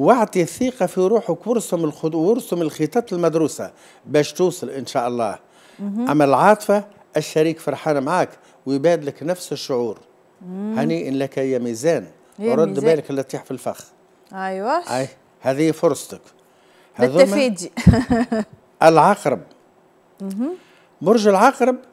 واعطي الثقة في روحك وارسم الخد... وارسم الخطط المدروسه باش توصل ان شاء الله اما العاطفه الشريك فرحان معاك ويبادلك نفس الشعور هنيء لك يا ميزان ورد ميزان. بالك اللي تطيح في الفخ ايوه أي. هذه فرصتك بالتفيدي. العقرب برج العقرب